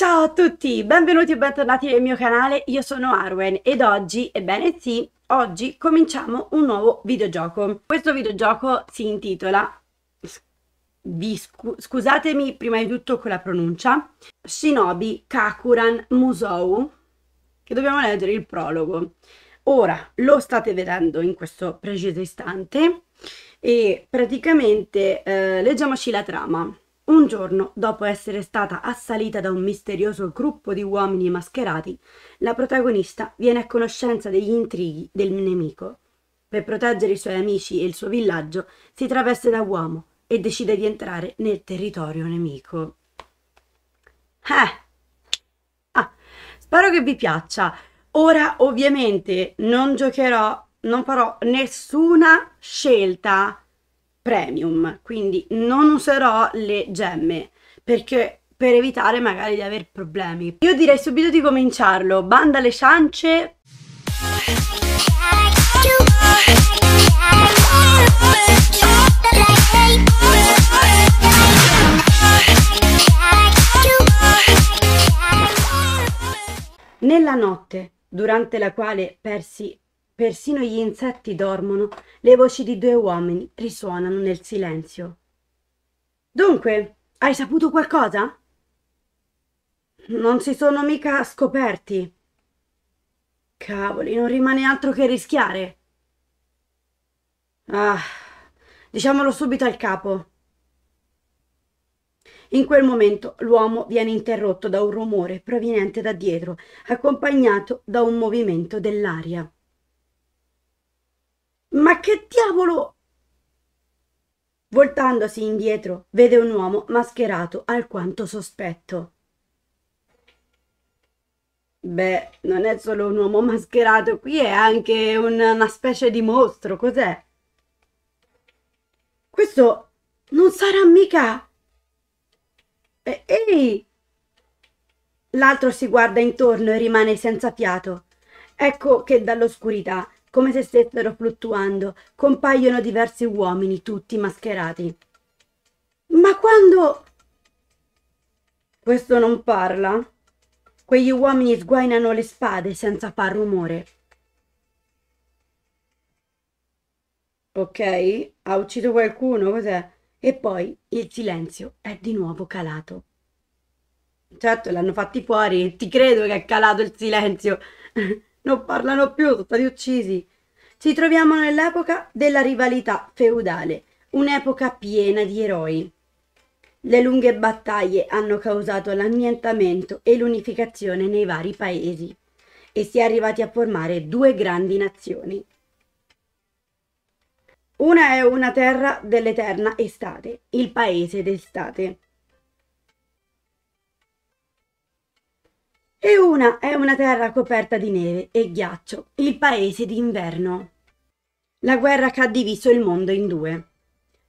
Ciao a tutti, benvenuti e bentornati nel mio canale, io sono Arwen ed oggi, ebbene sì, oggi cominciamo un nuovo videogioco. Questo videogioco si intitola, scu scusatemi prima di tutto con la pronuncia, Shinobi Kakuran Musou, che dobbiamo leggere il prologo. Ora lo state vedendo in questo preciso istante e praticamente eh, leggiamoci la trama. Un giorno, dopo essere stata assalita da un misterioso gruppo di uomini mascherati, la protagonista viene a conoscenza degli intrighi del nemico. Per proteggere i suoi amici e il suo villaggio, si traveste da uomo e decide di entrare nel territorio nemico. Eh. Ah, spero che vi piaccia. Ora ovviamente non giocherò, non farò nessuna scelta premium, quindi non userò le gemme perché per evitare magari di avere problemi. Io direi subito di cominciarlo, banda alle ciance. Nella notte, durante la quale persi Persino gli insetti dormono, le voci di due uomini risuonano nel silenzio. Dunque, hai saputo qualcosa? Non si sono mica scoperti. Cavoli, non rimane altro che rischiare. Ah, diciamolo subito al capo. In quel momento l'uomo viene interrotto da un rumore proveniente da dietro, accompagnato da un movimento dell'aria. Ma che diavolo! Voltandosi indietro, vede un uomo mascherato alquanto sospetto. Beh, non è solo un uomo mascherato, qui è anche una, una specie di mostro, cos'è? Questo non sarà mica... E Ehi! L'altro si guarda intorno e rimane senza fiato. Ecco che dall'oscurità come se stessero fluttuando, compaiono diversi uomini, tutti mascherati. Ma quando... Questo non parla? Quegli uomini sguainano le spade senza far rumore. Ok, ha ucciso qualcuno, cos'è? E poi il silenzio è di nuovo calato. Certo, l'hanno fatti fuori, ti credo che è calato il silenzio. non parlano più, sono stati uccisi. Ci troviamo nell'epoca della rivalità feudale, un'epoca piena di eroi. Le lunghe battaglie hanno causato l'annientamento e l'unificazione nei vari paesi e si è arrivati a formare due grandi nazioni. Una è una terra dell'eterna estate, il paese d'estate. e una è una terra coperta di neve e ghiaccio, il paese d'inverno. La guerra che ha diviso il mondo in due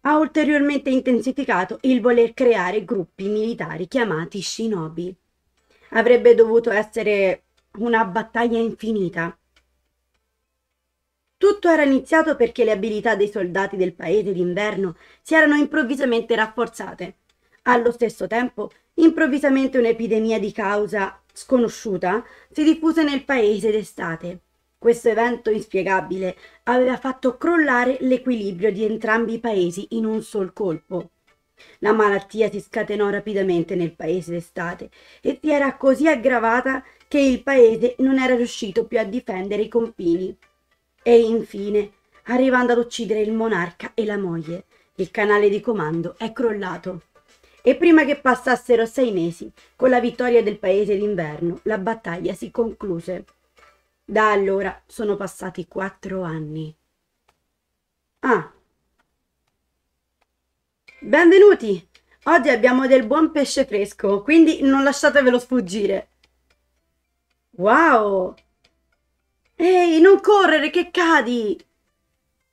ha ulteriormente intensificato il voler creare gruppi militari chiamati shinobi. Avrebbe dovuto essere una battaglia infinita. Tutto era iniziato perché le abilità dei soldati del paese d'inverno si erano improvvisamente rafforzate. Allo stesso tempo, improvvisamente un'epidemia di causa sconosciuta, si diffuse nel paese d'estate. Questo evento inspiegabile aveva fatto crollare l'equilibrio di entrambi i paesi in un sol colpo. La malattia si scatenò rapidamente nel paese d'estate e si era così aggravata che il paese non era riuscito più a difendere i confini. E infine, arrivando ad uccidere il monarca e la moglie, il canale di comando è crollato e prima che passassero sei mesi, con la vittoria del paese d'inverno, la battaglia si concluse. Da allora sono passati quattro anni. Ah. Benvenuti! Oggi abbiamo del buon pesce fresco, quindi non lasciatevelo sfuggire. Wow! Ehi, non correre che cadi!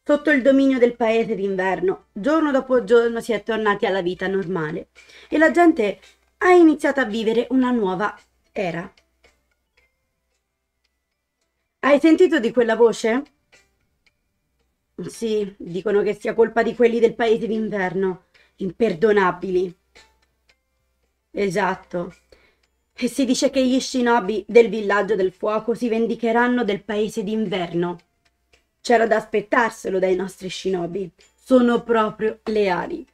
Sotto il dominio del paese d'inverno, giorno dopo giorno si è tornati alla vita normale e la gente ha iniziato a vivere una nuova era. Hai sentito di quella voce? Sì, dicono che sia colpa di quelli del paese d'inverno. Imperdonabili. Esatto. E si dice che gli shinobi del villaggio del fuoco si vendicheranno del paese d'inverno. C'era da aspettarselo dai nostri shinobi. Sono proprio leali.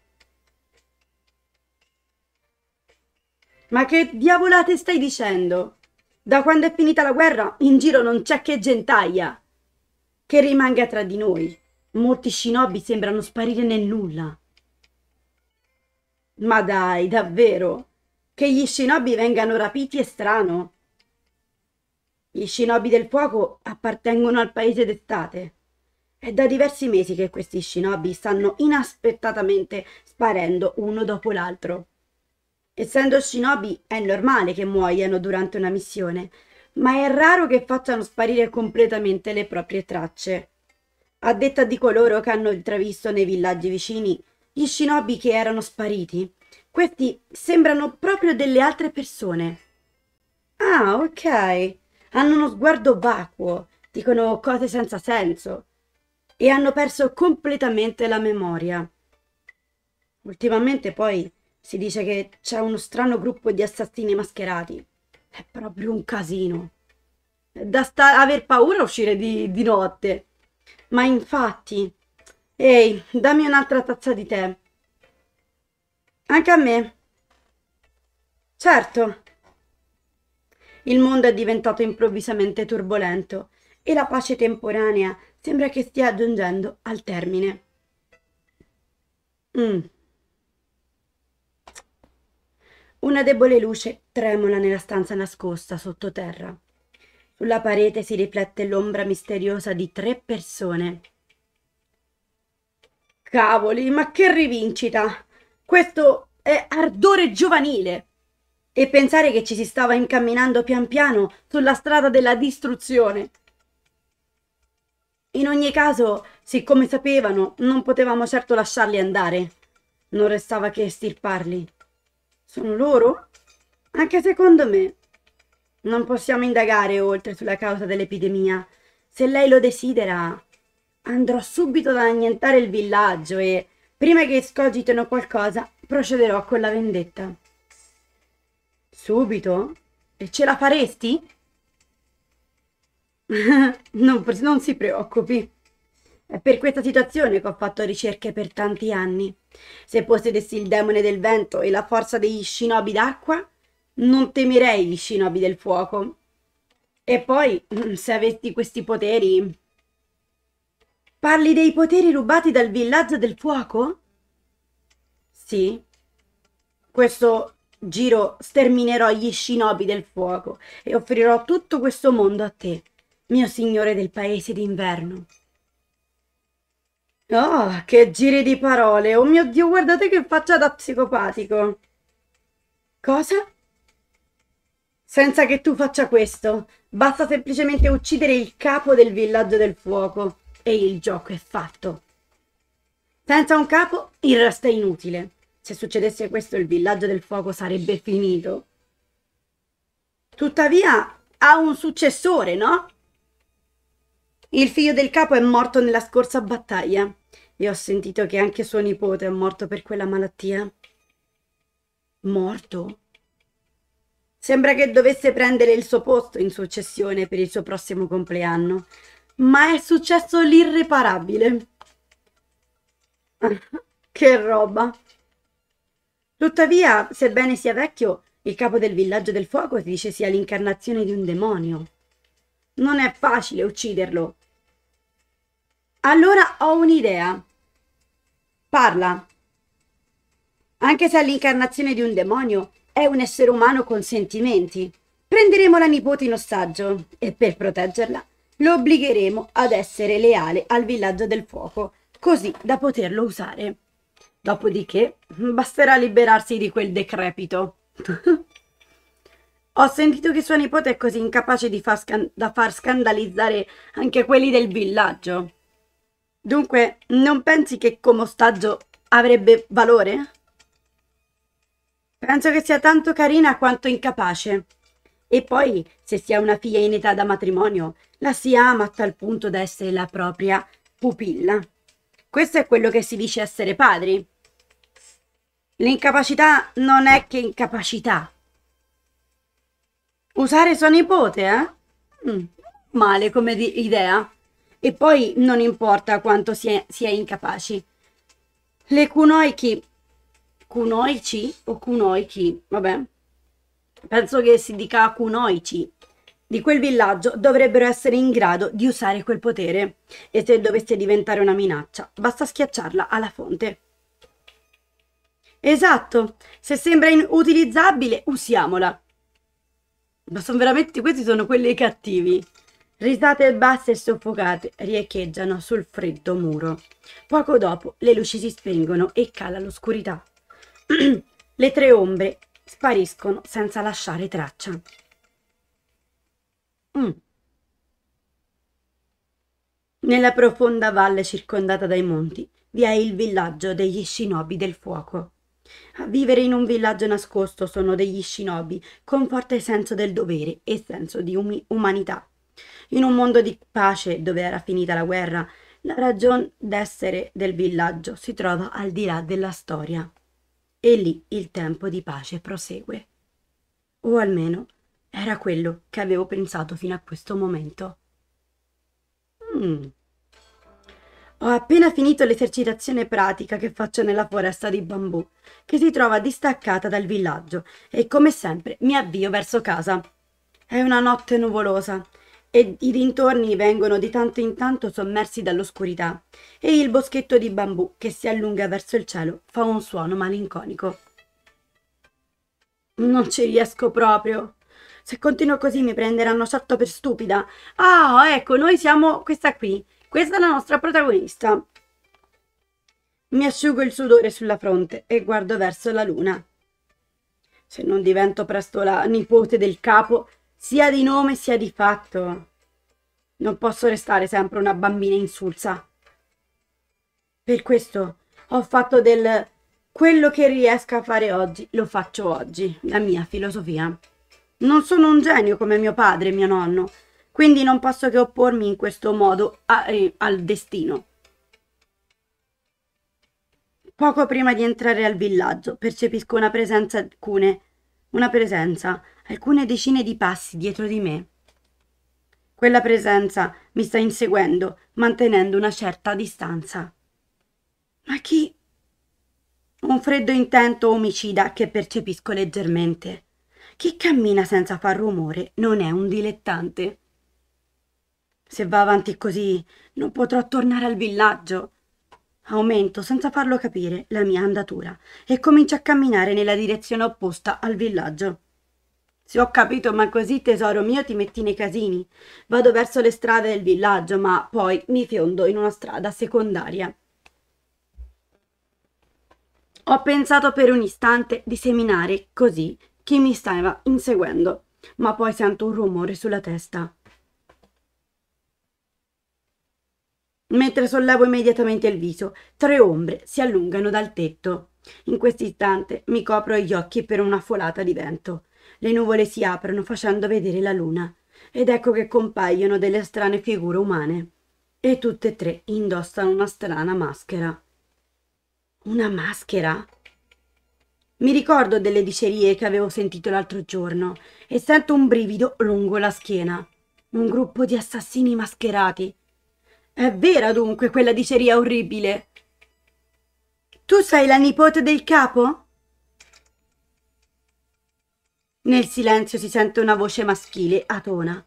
Ma che diavolate stai dicendo? Da quando è finita la guerra in giro non c'è che gentaglia. Che rimanga tra di noi. Molti shinobi sembrano sparire nel nulla. Ma dai, davvero? Che gli shinobi vengano rapiti è strano. Gli shinobi del fuoco appartengono al paese d'estate. È da diversi mesi che questi shinobi stanno inaspettatamente sparendo uno dopo l'altro. Essendo shinobi è normale che muoiano durante una missione, ma è raro che facciano sparire completamente le proprie tracce. A detta di coloro che hanno intravisto nei villaggi vicini gli shinobi che erano spariti, questi sembrano proprio delle altre persone. Ah, ok. Hanno uno sguardo vacuo, dicono cose senza senso e hanno perso completamente la memoria. Ultimamente poi si dice che c'è uno strano gruppo di assassini mascherati. È proprio un casino. È da aver paura a uscire di, di notte. Ma infatti... Ehi, dammi un'altra tazza di tè. Anche a me. Certo. Il mondo è diventato improvvisamente turbolento e la pace temporanea sembra che stia giungendo al termine. Mm. Una debole luce tremola nella stanza nascosta sottoterra. Sulla parete si riflette l'ombra misteriosa di tre persone. Cavoli, ma che rivincita! Questo è ardore giovanile! E pensare che ci si stava incamminando pian piano sulla strada della distruzione. In ogni caso, siccome sapevano, non potevamo certo lasciarli andare. Non restava che estirparli. Sono loro? Anche secondo me. Non possiamo indagare oltre sulla causa dell'epidemia. Se lei lo desidera, andrò subito ad annientare il villaggio e, prima che scogitino qualcosa, procederò con la vendetta. Subito? E ce la faresti? non, non si preoccupi. È per questa situazione che ho fatto ricerche per tanti anni. Se possedessi il demone del vento e la forza degli shinobi d'acqua, non temerei gli shinobi del fuoco. E poi, se avessi questi poteri... Parli dei poteri rubati dal villaggio del fuoco? Sì. Questo giro sterminerò gli shinobi del fuoco e offrirò tutto questo mondo a te mio signore del paese d'inverno. Oh, che giri di parole! Oh mio Dio, guardate che faccia da psicopatico! Cosa? Senza che tu faccia questo, basta semplicemente uccidere il capo del villaggio del fuoco e il gioco è fatto. Senza un capo, il resto è inutile. Se succedesse questo, il villaggio del fuoco sarebbe finito. Tuttavia, ha un successore, no? Il figlio del capo è morto nella scorsa battaglia e ho sentito che anche suo nipote è morto per quella malattia. Morto? Sembra che dovesse prendere il suo posto in successione per il suo prossimo compleanno, ma è successo l'irreparabile. che roba! Tuttavia, sebbene sia vecchio, il capo del villaggio del fuoco si dice sia l'incarnazione di un demonio. Non è facile ucciderlo, allora ho un'idea. Parla. Anche se è l'incarnazione di un demonio, è un essere umano con sentimenti. Prenderemo la nipote in ostaggio e per proteggerla lo obbligheremo ad essere leale al villaggio del fuoco, così da poterlo usare. Dopodiché basterà liberarsi di quel decrepito. Ho sentito che sua nipote è così incapace far da far scandalizzare anche quelli del villaggio. Dunque, non pensi che come ostaggio avrebbe valore? Penso che sia tanto carina quanto incapace. E poi, se si ha una figlia in età da matrimonio, la si ama a tal punto da essere la propria pupilla. Questo è quello che si dice essere padri. L'incapacità non è che incapacità. Usare sua nipote, eh? Mm, male come idea e poi non importa quanto si è, si è incapaci. Le kunoichi, kunoichi o kunoichi, vabbè, penso che si dica kunoichi, di quel villaggio dovrebbero essere in grado di usare quel potere. E se dovesse diventare una minaccia, basta schiacciarla alla fonte. Esatto, se sembra inutilizzabile, usiamola. Ma sono veramente, questi sono quelli cattivi. Risate basse e soffocate riecheggiano sul freddo muro. Poco dopo le luci si spengono e cala l'oscurità. le tre ombre spariscono senza lasciare traccia. Mm. Nella profonda valle circondata dai monti vi è il villaggio degli shinobi del fuoco. A vivere in un villaggio nascosto sono degli shinobi con forte senso del dovere e senso di um- umanità. In un mondo di pace dove era finita la guerra, la ragione d'essere del villaggio si trova al di là della storia. E lì il tempo di pace prosegue. O almeno era quello che avevo pensato fino a questo momento. Mm. Ho appena finito l'esercitazione pratica che faccio nella foresta di bambù, che si trova distaccata dal villaggio, e come sempre mi avvio verso casa. È una notte nuvolosa e i dintorni vengono di tanto in tanto sommersi dall'oscurità e il boschetto di bambù che si allunga verso il cielo fa un suono malinconico. Non ci riesco proprio. Se continuo così mi prenderanno certo per stupida. Ah, ecco, noi siamo questa qui. Questa è la nostra protagonista. Mi asciugo il sudore sulla fronte e guardo verso la luna. Se non divento presto la nipote del capo, sia di nome sia di fatto. Non posso restare sempre una bambina insulsa. Per questo ho fatto del quello che riesco a fare oggi, lo faccio oggi, la mia filosofia. Non sono un genio come mio padre e mio nonno, quindi non posso che oppormi in questo modo a, eh, al destino. Poco prima di entrare al villaggio percepisco una presenza alcune, una presenza alcune decine di passi dietro di me. Quella presenza mi sta inseguendo, mantenendo una certa distanza. Ma chi? Un freddo intento omicida che percepisco leggermente. Chi cammina senza far rumore non è un dilettante. Se va avanti così, non potrò tornare al villaggio. Aumento senza farlo capire la mia andatura e comincio a camminare nella direzione opposta al villaggio. Sì, ho capito, ma così tesoro mio ti metti nei casini. Vado verso le strade del villaggio, ma poi mi fiondo in una strada secondaria. Ho pensato per un istante di seminare così chi mi stava inseguendo, ma poi sento un rumore sulla testa. Mentre sollevo immediatamente il viso, tre ombre si allungano dal tetto. In quest'istante mi copro gli occhi per una folata di vento. Le nuvole si aprono facendo vedere la luna ed ecco che compaiono delle strane figure umane e tutte e tre indossano una strana maschera. Una maschera? Mi ricordo delle dicerie che avevo sentito l'altro giorno e sento un brivido lungo la schiena. Un gruppo di assassini mascherati. È vera dunque quella diceria orribile. Tu sei la nipote del capo? Nel silenzio si sente una voce maschile, atona.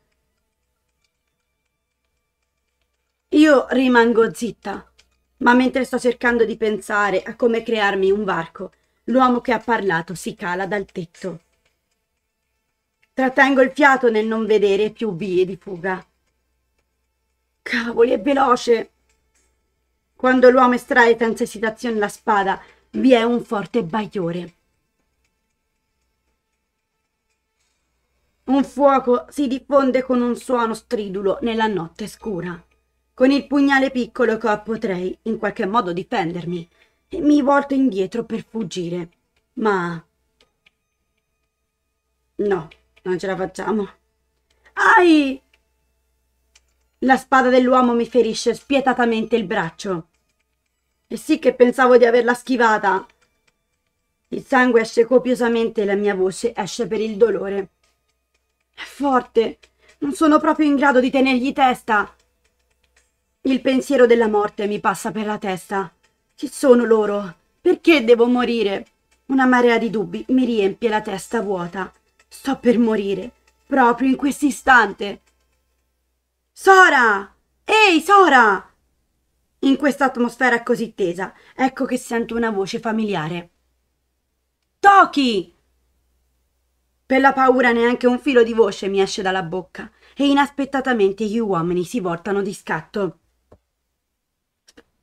Io rimango zitta, ma mentre sto cercando di pensare a come crearmi un varco, l'uomo che ha parlato si cala dal tetto. Trattengo il fiato nel non vedere più vie di fuga. Cavoli, è veloce! Quando l'uomo estrae senza esitazione la spada, vi è un forte bagliore. Un fuoco si diffonde con un suono stridulo nella notte scura. Con il pugnale piccolo che ho potrei in qualche modo difendermi e mi volto indietro per fuggire. Ma... No, non ce la facciamo. Ai! La spada dell'uomo mi ferisce spietatamente il braccio. E sì che pensavo di averla schivata. Il sangue esce copiosamente e la mia voce esce per il dolore. È forte. Non sono proprio in grado di tenergli testa. Il pensiero della morte mi passa per la testa. Chi sono loro? Perché devo morire? Una marea di dubbi mi riempie la testa vuota. Sto per morire, proprio in questo istante. Sora! Ehi, Sora! In questa atmosfera così tesa, ecco che sento una voce familiare. Toki! Per la paura neanche un filo di voce mi esce dalla bocca e inaspettatamente gli uomini si voltano di scatto.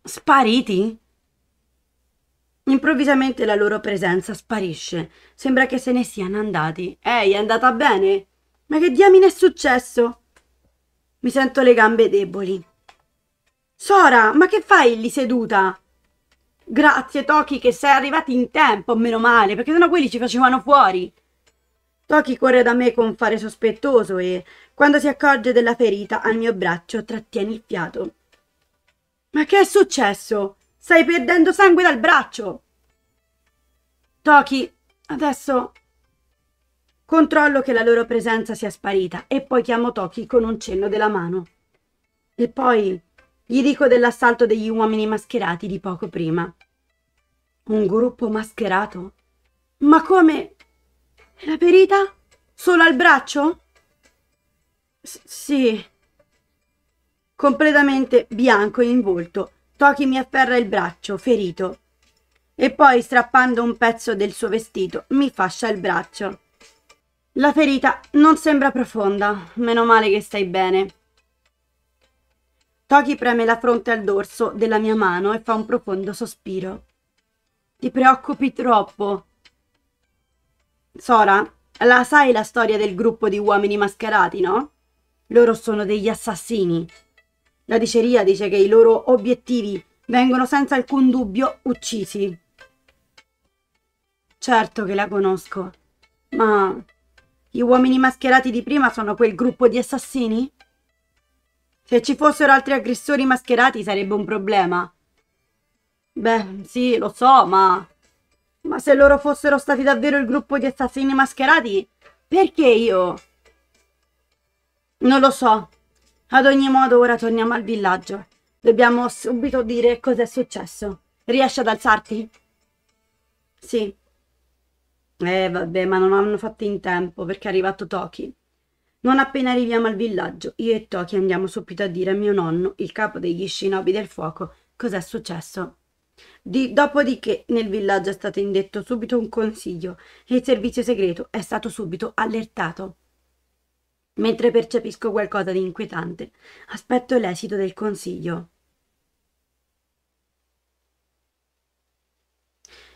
Spariti? Improvvisamente la loro presenza sparisce. Sembra che se ne siano andati. Ehi, è andata bene? Ma che diamine è successo? Mi sento le gambe deboli. Sora, ma che fai lì seduta? Grazie, Toki, che sei arrivati in tempo, meno male, perché sennò quelli ci facevano fuori. Pochi corre da me con fare sospettoso e, quando si accorge della ferita al mio braccio, trattiene il fiato. Ma che è successo? Stai perdendo sangue dal braccio! Toki, adesso controllo che la loro presenza sia sparita e poi chiamo Toki con un cenno della mano. E poi gli dico dell'assalto degli uomini mascherati di poco prima. Un gruppo mascherato? Ma come? E la ferita? Solo al braccio? S sì. Completamente bianco in volto, Toki mi afferra il braccio, ferito. E poi, strappando un pezzo del suo vestito, mi fascia il braccio. La ferita non sembra profonda, meno male che stai bene. Toki preme la fronte al dorso della mia mano e fa un profondo sospiro. Ti preoccupi troppo, Sora, la sai la storia del gruppo di uomini mascherati, no? Loro sono degli assassini. La diceria dice che i loro obiettivi vengono senza alcun dubbio uccisi. Certo che la conosco, ma gli uomini mascherati di prima sono quel gruppo di assassini? Se ci fossero altri aggressori mascherati sarebbe un problema. Beh, sì, lo so, ma ma se loro fossero stati davvero il gruppo di assassini mascherati, perché io? Non lo so. Ad ogni modo, ora torniamo al villaggio. Dobbiamo subito dire cos'è successo. Riesci ad alzarti? Sì. Eh, vabbè, ma non hanno fatto in tempo perché è arrivato Toki. Non appena arriviamo al villaggio, io e Toki andiamo subito a dire a mio nonno, il capo degli shinobi del fuoco, cos'è successo. Di, dopodiché nel villaggio è stato indetto subito un consiglio e il servizio segreto è stato subito allertato. Mentre percepisco qualcosa di inquietante, aspetto l'esito del consiglio.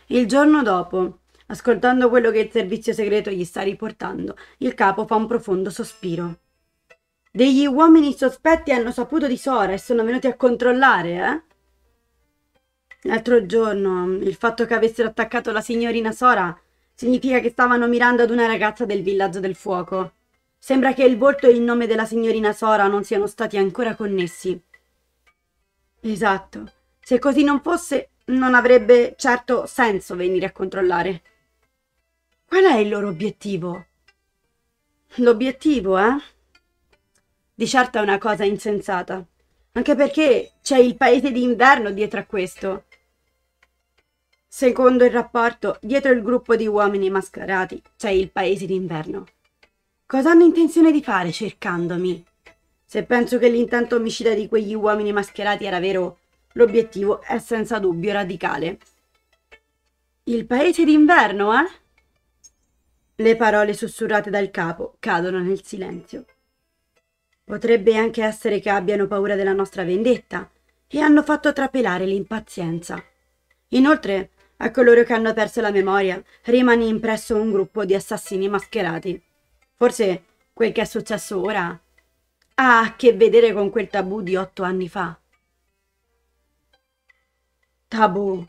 Il giorno dopo, ascoltando quello che il servizio segreto gli sta riportando, il capo fa un profondo sospiro. Degli uomini sospetti hanno saputo di Sora e sono venuti a controllare, eh? L'altro giorno mm, il fatto che avessero attaccato la signorina Sora significa che stavano mirando ad una ragazza del villaggio del fuoco. Sembra che il volto e il nome della signorina Sora non siano stati ancora connessi. Esatto. Se così non fosse, non avrebbe certo senso venire a controllare. Qual è il loro obiettivo? L'obiettivo, eh? Di certo è una cosa insensata. Anche perché c'è il paese d'inverno dietro a questo. Secondo il rapporto, dietro il gruppo di uomini mascherati c'è il paese d'inverno. Cosa hanno intenzione di fare cercandomi? Se penso che l'intento omicida di quegli uomini mascherati era vero, l'obiettivo è senza dubbio radicale. Il paese d'inverno, eh? Le parole sussurrate dal capo cadono nel silenzio. Potrebbe anche essere che abbiano paura della nostra vendetta e hanno fatto trapelare l'impazienza. Inoltre, a coloro che hanno perso la memoria rimane impresso un gruppo di assassini mascherati. Forse quel che è successo ora ha a che vedere con quel tabù di otto anni fa. Tabù.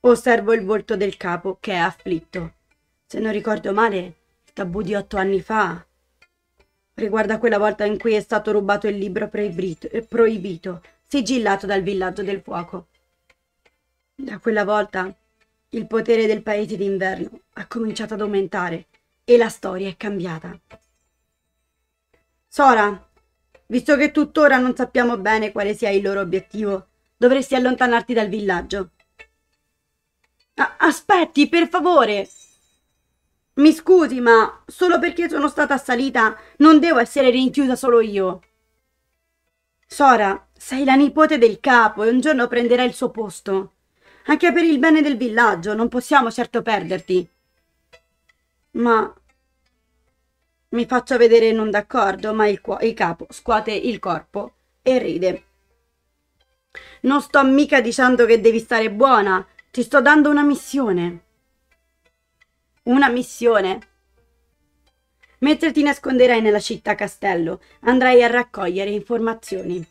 Osservo il volto del capo che è afflitto. Se non ricordo male, il tabù di otto anni fa riguarda quella volta in cui è stato rubato il libro proibito, proibito sigillato dal villaggio del fuoco. Da quella volta il potere del paese d'inverno ha cominciato ad aumentare e la storia è cambiata. Sora, visto che tuttora non sappiamo bene quale sia il loro obiettivo, dovresti allontanarti dal villaggio. A aspetti, per favore! Mi scusi, ma solo perché sono stata assalita non devo essere rinchiusa solo io. Sora, sei la nipote del capo e un giorno prenderai il suo posto. Anche per il bene del villaggio, non possiamo certo perderti. Ma... Mi faccio vedere non d'accordo, ma il, il capo scuote il corpo e ride. Non sto mica dicendo che devi stare buona, ti sto dando una missione. Una missione? Mentre ti nasconderai nella città castello, andrai a raccogliere informazioni.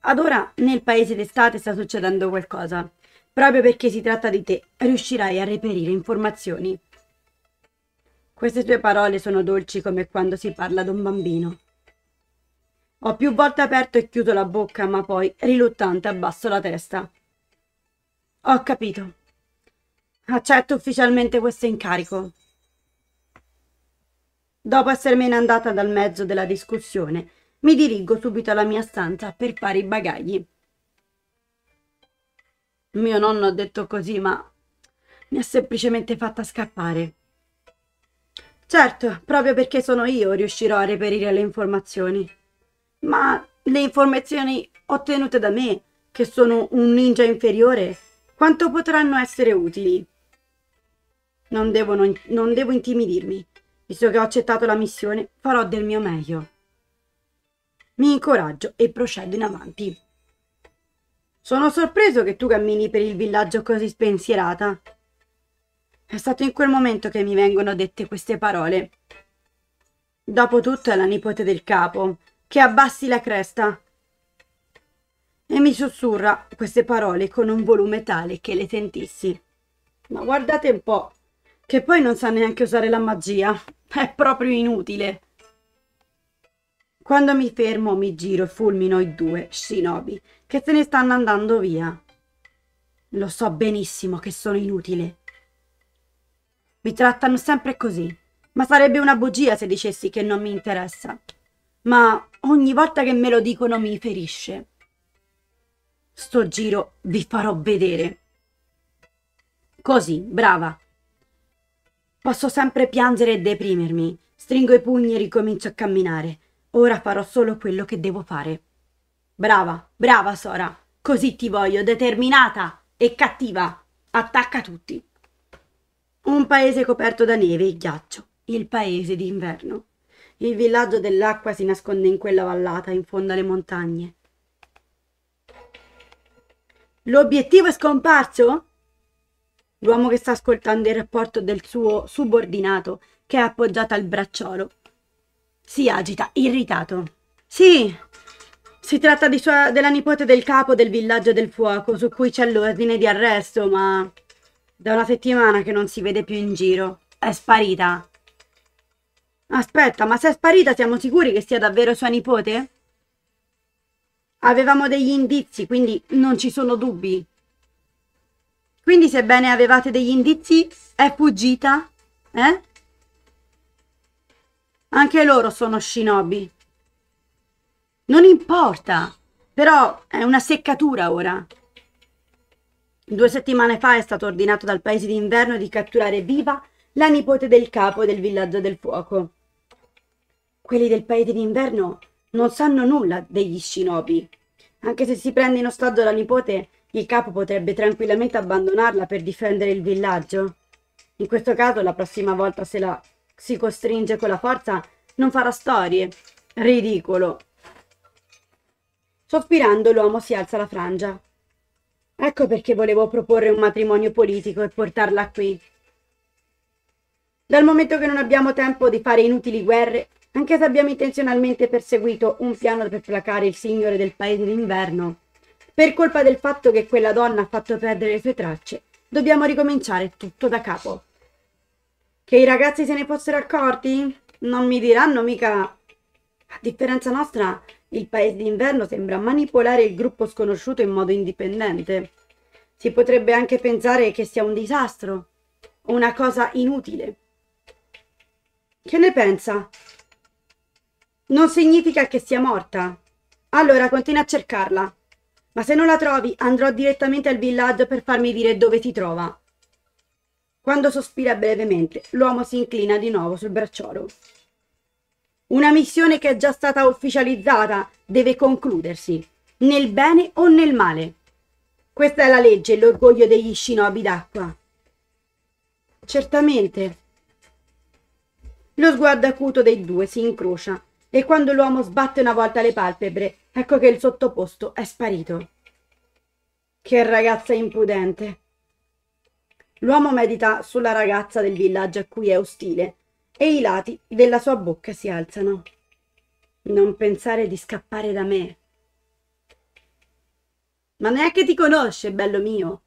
Ad ora nel paese d'estate sta succedendo qualcosa. Proprio perché si tratta di te, riuscirai a reperire informazioni. Queste tue parole sono dolci come quando si parla ad un bambino. Ho più volte aperto e chiuso la bocca, ma poi, riluttante, abbasso la testa. Ho capito. Accetto ufficialmente questo incarico. Dopo essermene andata dal mezzo della discussione, mi dirigo subito alla mia stanza per fare i bagagli. Mio nonno ha detto così, ma mi ha semplicemente fatta scappare. Certo, proprio perché sono io riuscirò a reperire le informazioni. Ma le informazioni ottenute da me, che sono un ninja inferiore, quanto potranno essere utili? Non, devono, non devo intimidirmi. Visto che ho accettato la missione, farò del mio meglio. Mi incoraggio e procedo in avanti. Sono sorpreso che tu cammini per il villaggio così spensierata. È stato in quel momento che mi vengono dette queste parole. Dopotutto è la nipote del capo, che abbassi la cresta. E mi sussurra queste parole con un volume tale che le sentissi. Ma guardate un po', che poi non sa neanche usare la magia. È proprio inutile. Quando mi fermo mi giro e fulmino i due shinobi che se ne stanno andando via. Lo so benissimo che sono inutile. Mi trattano sempre così, ma sarebbe una bugia se dicessi che non mi interessa. Ma ogni volta che me lo dicono mi ferisce. Sto giro vi farò vedere. Così, brava. Posso sempre piangere e deprimermi. Stringo i pugni e ricomincio a camminare. Ora farò solo quello che devo fare. Brava, brava Sora. Così ti voglio, determinata e cattiva. Attacca tutti. Un paese coperto da neve e ghiaccio, il paese d'inverno. Il villaggio dell'acqua si nasconde in quella vallata, in fondo alle montagne. L'obiettivo è scomparso? L'uomo che sta ascoltando il rapporto del suo subordinato, che è appoggiato al bracciolo, si agita, irritato. Sì, si tratta sua, della nipote del capo del villaggio del fuoco, su cui c'è l'ordine di arresto, ma da una settimana che non si vede più in giro. È sparita. Aspetta, ma se è sparita siamo sicuri che sia davvero sua nipote? Avevamo degli indizi, quindi non ci sono dubbi. Quindi sebbene avevate degli indizi, è fuggita? Eh? Anche loro sono shinobi. Non importa, però è una seccatura ora. Due settimane fa è stato ordinato dal paese d'inverno di catturare viva la nipote del capo del villaggio del fuoco. Quelli del paese d'inverno non sanno nulla degli shinobi. Anche se si prende in ostaggio la nipote, il capo potrebbe tranquillamente abbandonarla per difendere il villaggio. In questo caso, la prossima volta se la si costringe con la forza non farà storie. Ridicolo. Sospirando l'uomo si alza la frangia. Ecco perché volevo proporre un matrimonio politico e portarla qui. Dal momento che non abbiamo tempo di fare inutili guerre, anche se abbiamo intenzionalmente perseguito un piano per placare il signore del paese d'inverno, per colpa del fatto che quella donna ha fatto perdere le sue tracce, dobbiamo ricominciare tutto da capo. Che i ragazzi se ne fossero accorti? Non mi diranno mica. A differenza nostra, il paese d'inverno sembra manipolare il gruppo sconosciuto in modo indipendente. Si potrebbe anche pensare che sia un disastro, una cosa inutile. Che ne pensa? Non significa che sia morta. Allora continua a cercarla. Ma se non la trovi, andrò direttamente al villaggio per farmi dire dove si trova. Quando sospira brevemente, l'uomo si inclina di nuovo sul bracciolo. Una missione che è già stata ufficializzata deve concludersi, nel bene o nel male. Questa è la legge e l'orgoglio degli shinobi d'acqua. Certamente. Lo sguardo acuto dei due si incrocia e quando l'uomo sbatte una volta le palpebre, ecco che il sottoposto è sparito. Che ragazza impudente! L'uomo medita sulla ragazza del villaggio a cui è ostile e i lati della sua bocca si alzano. Non pensare di scappare da me. Ma neanche ti conosce, bello mio,